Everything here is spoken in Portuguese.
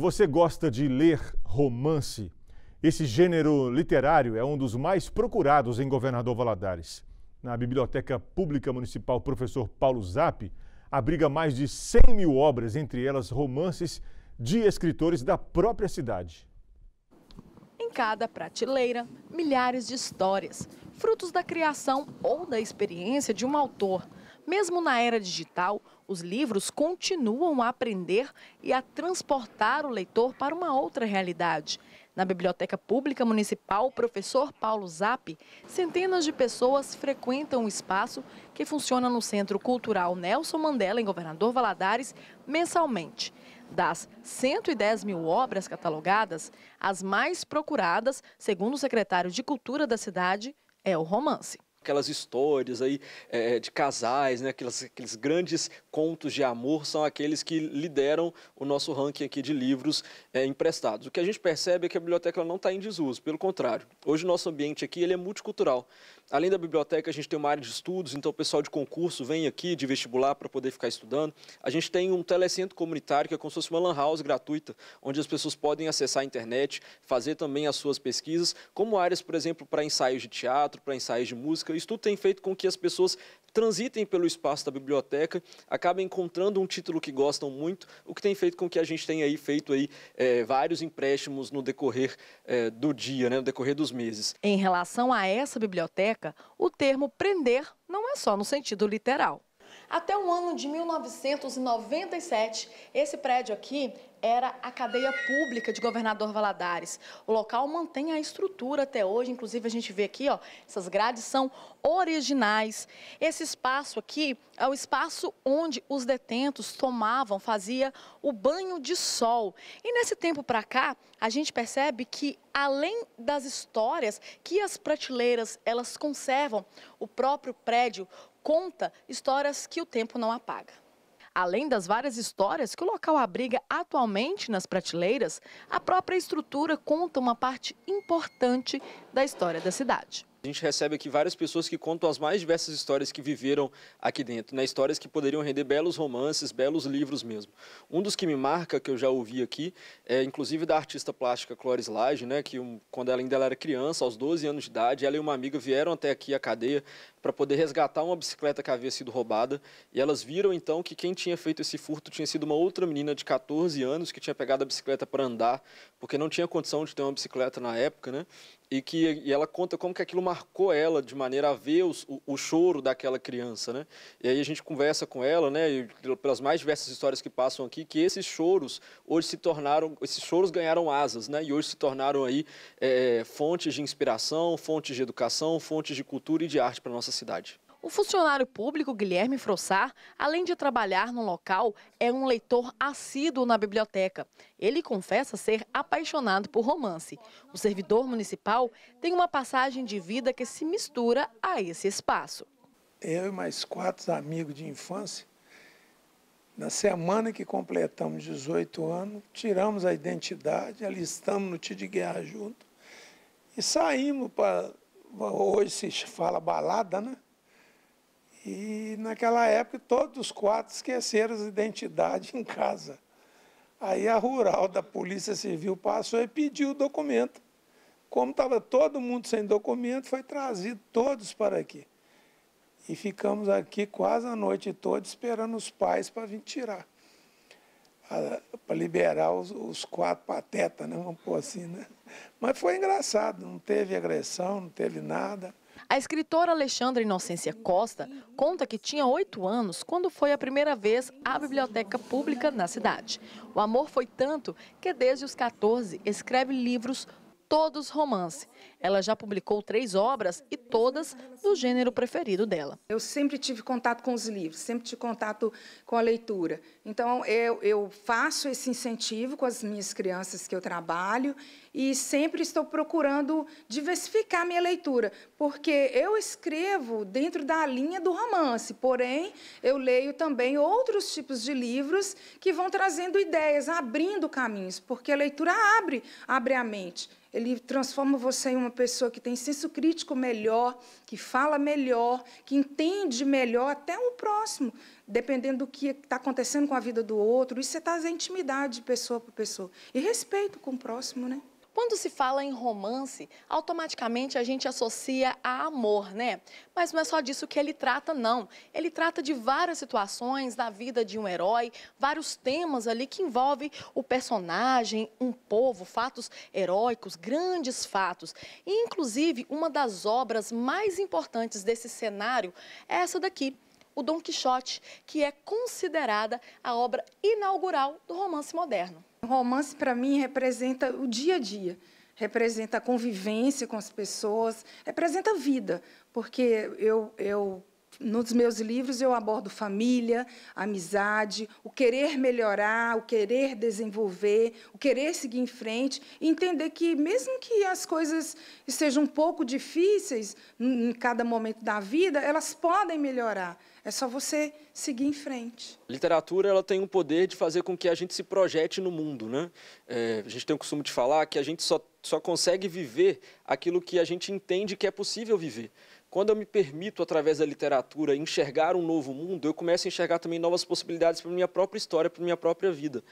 Você gosta de ler romance? Esse gênero literário é um dos mais procurados em Governador Valadares. Na Biblioteca Pública Municipal Professor Paulo Zap abriga mais de 100 mil obras, entre elas romances de escritores da própria cidade. Em cada prateleira, milhares de histórias, frutos da criação ou da experiência de um autor. Mesmo na era digital, os livros continuam a aprender e a transportar o leitor para uma outra realidade. Na Biblioteca Pública Municipal, professor Paulo Zap, centenas de pessoas frequentam o espaço que funciona no Centro Cultural Nelson Mandela, em Governador Valadares, mensalmente. Das 110 mil obras catalogadas, as mais procuradas, segundo o secretário de Cultura da cidade, é o romance aquelas histórias aí é, é, de casais, né? Aquelas, aqueles grandes contos de amor são aqueles que lideram o nosso ranking aqui de livros é, emprestados. O que a gente percebe é que a biblioteca não está em desuso, pelo contrário. Hoje o nosso ambiente aqui ele é multicultural. Além da biblioteca, a gente tem uma área de estudos, então o pessoal de concurso vem aqui de vestibular para poder ficar estudando. A gente tem um telecentro comunitário que é como se fosse uma lan house gratuita, onde as pessoas podem acessar a internet, fazer também as suas pesquisas, como áreas, por exemplo, para ensaios de teatro, para ensaios de música, biblioteca. Isso tudo tem feito com que as pessoas transitem pelo espaço da biblioteca, acabem encontrando um título que gostam muito, o que tem feito com que a gente tenha aí feito aí, é, vários empréstimos no decorrer é, do dia, né, no decorrer dos meses. Em relação a essa biblioteca, o termo prender não é só no sentido literal. Até o ano de 1997, esse prédio aqui era a cadeia pública de Governador Valadares. O local mantém a estrutura até hoje, inclusive a gente vê aqui, ó, essas grades são originais. Esse espaço aqui é o espaço onde os detentos tomavam, fazia o banho de sol. E nesse tempo para cá, a gente percebe que além das histórias que as prateleiras elas conservam, o próprio prédio conta histórias que o tempo não apaga. Além das várias histórias que o local abriga atualmente nas prateleiras, a própria estrutura conta uma parte importante da história da cidade. A gente recebe aqui várias pessoas que contam as mais diversas histórias que viveram aqui dentro, né? histórias que poderiam render belos romances, belos livros mesmo. Um dos que me marca, que eu já ouvi aqui, é inclusive da artista plástica Cloris Lage, né? que um, quando ela ainda era criança, aos 12 anos de idade, ela e uma amiga vieram até aqui à cadeia para poder resgatar uma bicicleta que havia sido roubada. E elas viram então que quem tinha feito esse furto tinha sido uma outra menina de 14 anos que tinha pegado a bicicleta para andar, porque não tinha condição de ter uma bicicleta na época, né? E que e ela conta como que aquilo marcou ela de maneira a ver os, o, o, choro daquela criança, né? E aí a gente conversa com ela, né? E pelas mais diversas histórias que passam aqui, que esses choros hoje se tornaram, esses choros ganharam asas, né? E hoje se tornaram aí é, fontes de inspiração, fontes de educação, fontes de cultura e de arte para nossa cidade. O funcionário público Guilherme Frossar, além de trabalhar no local, é um leitor assíduo na biblioteca. Ele confessa ser apaixonado por romance. O servidor municipal tem uma passagem de vida que se mistura a esse espaço. Eu e mais quatro amigos de infância, na semana que completamos 18 anos, tiramos a identidade, alistamos no Tio de Guerra junto e saímos para hoje se fala balada, né? E naquela época todos os quatro esqueceram as identidades em casa. Aí a rural da Polícia Civil passou e pediu o documento. Como estava todo mundo sem documento, foi trazido todos para aqui. E ficamos aqui quase a noite toda esperando os pais para vir tirar para liberar os, os quatro patetas, né? vamos pôr assim, né? Mas foi engraçado, não teve agressão, não teve nada. A escritora Alexandra Inocência Costa conta que tinha oito anos quando foi a primeira vez à biblioteca pública na cidade. O amor foi tanto que desde os 14 escreve livros todos romance. Ela já publicou três obras e todas do gênero preferido dela. Eu sempre tive contato com os livros, sempre tive contato com a leitura. Então, eu, eu faço esse incentivo com as minhas crianças que eu trabalho e sempre estou procurando diversificar minha leitura, porque eu escrevo dentro da linha do romance, porém, eu leio também outros tipos de livros que vão trazendo ideias, abrindo caminhos, porque a leitura abre, abre a mente. Ele transforma você em uma pessoa que tem senso crítico melhor, que fala melhor, que entende melhor até o próximo, dependendo do que está acontecendo com a vida do outro. Isso você está em é intimidade de pessoa para pessoa. E respeito com o próximo, né? Quando se fala em romance, automaticamente a gente associa a amor, né? Mas não é só disso que ele trata, não. Ele trata de várias situações da vida de um herói, vários temas ali que envolvem o personagem, um povo, fatos heróicos, grandes fatos. E, inclusive, uma das obras mais importantes desse cenário é essa daqui, o Dom Quixote, que é considerada a obra inaugural do romance moderno. O romance, para mim, representa o dia a dia, representa a convivência com as pessoas, representa a vida, porque eu, eu nos meus livros eu abordo família, amizade, o querer melhorar, o querer desenvolver, o querer seguir em frente, e entender que mesmo que as coisas estejam um pouco difíceis em cada momento da vida, elas podem melhorar. É só você seguir em frente. A literatura ela tem o poder de fazer com que a gente se projete no mundo, né? É, a gente tem o costume de falar que a gente só, só consegue viver aquilo que a gente entende que é possível viver. Quando eu me permito, através da literatura, enxergar um novo mundo, eu começo a enxergar também novas possibilidades para minha própria história, para minha própria vida.